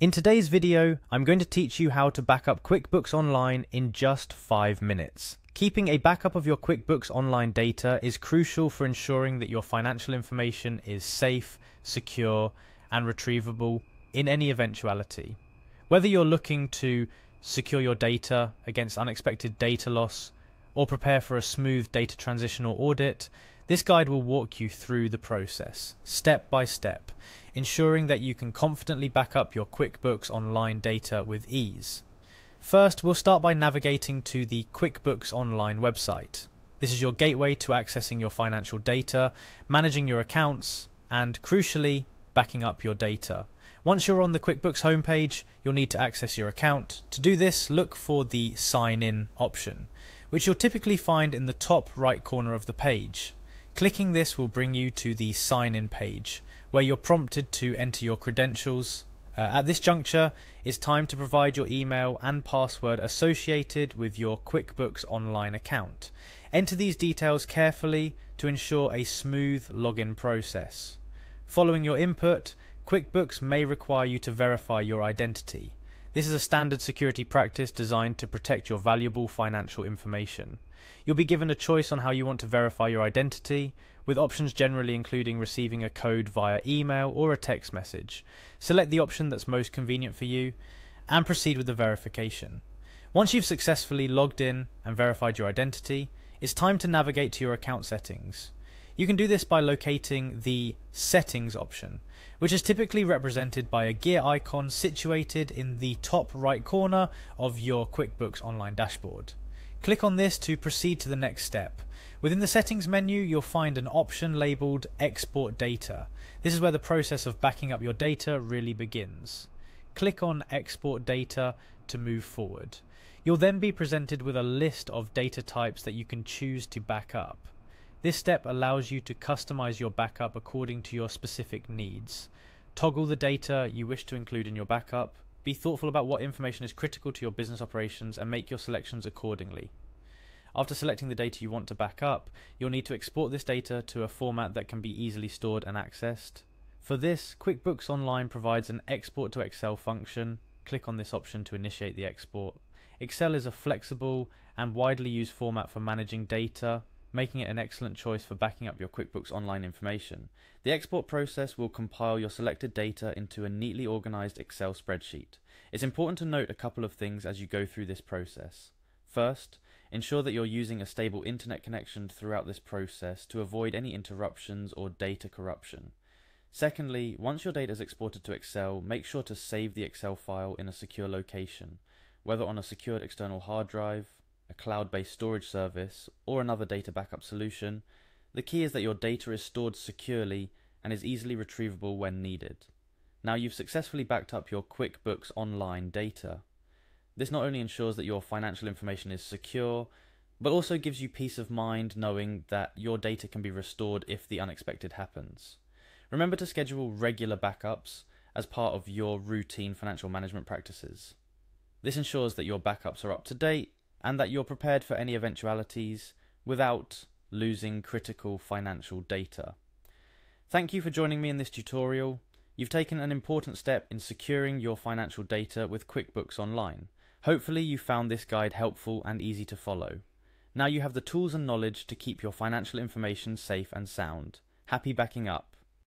In today's video, I'm going to teach you how to back up QuickBooks Online in just 5 minutes. Keeping a backup of your QuickBooks Online data is crucial for ensuring that your financial information is safe, secure, and retrievable in any eventuality. Whether you're looking to secure your data against unexpected data loss, or prepare for a smooth data transition or audit, this guide will walk you through the process, step by step, ensuring that you can confidently back up your QuickBooks Online data with ease. First, we'll start by navigating to the QuickBooks Online website. This is your gateway to accessing your financial data, managing your accounts, and crucially, backing up your data. Once you're on the QuickBooks homepage, you'll need to access your account. To do this, look for the Sign In option, which you'll typically find in the top right corner of the page. Clicking this will bring you to the sign in page where you're prompted to enter your credentials. Uh, at this juncture, it's time to provide your email and password associated with your QuickBooks Online account. Enter these details carefully to ensure a smooth login process. Following your input, QuickBooks may require you to verify your identity. This is a standard security practice designed to protect your valuable financial information. You'll be given a choice on how you want to verify your identity, with options generally including receiving a code via email or a text message. Select the option that's most convenient for you and proceed with the verification. Once you've successfully logged in and verified your identity, it's time to navigate to your account settings. You can do this by locating the Settings option, which is typically represented by a gear icon situated in the top right corner of your QuickBooks Online dashboard. Click on this to proceed to the next step. Within the settings menu, you'll find an option labeled Export Data. This is where the process of backing up your data really begins. Click on Export Data to move forward. You'll then be presented with a list of data types that you can choose to back up. This step allows you to customize your backup according to your specific needs. Toggle the data you wish to include in your backup, be thoughtful about what information is critical to your business operations and make your selections accordingly. After selecting the data you want to back up, you'll need to export this data to a format that can be easily stored and accessed. For this, QuickBooks Online provides an export to Excel function. Click on this option to initiate the export. Excel is a flexible and widely used format for managing data, making it an excellent choice for backing up your QuickBooks Online information. The export process will compile your selected data into a neatly organized Excel spreadsheet. It's important to note a couple of things as you go through this process. First, ensure that you're using a stable internet connection throughout this process to avoid any interruptions or data corruption. Secondly, once your data is exported to Excel, make sure to save the Excel file in a secure location, whether on a secured external hard drive, a cloud based storage service, or another data backup solution, the key is that your data is stored securely and is easily retrievable when needed. Now you've successfully backed up your QuickBooks Online data. This not only ensures that your financial information is secure, but also gives you peace of mind knowing that your data can be restored if the unexpected happens. Remember to schedule regular backups as part of your routine financial management practices. This ensures that your backups are up to date and that you're prepared for any eventualities without losing critical financial data. Thank you for joining me in this tutorial. You've taken an important step in securing your financial data with QuickBooks Online. Hopefully you found this guide helpful and easy to follow. Now you have the tools and knowledge to keep your financial information safe and sound. Happy backing up.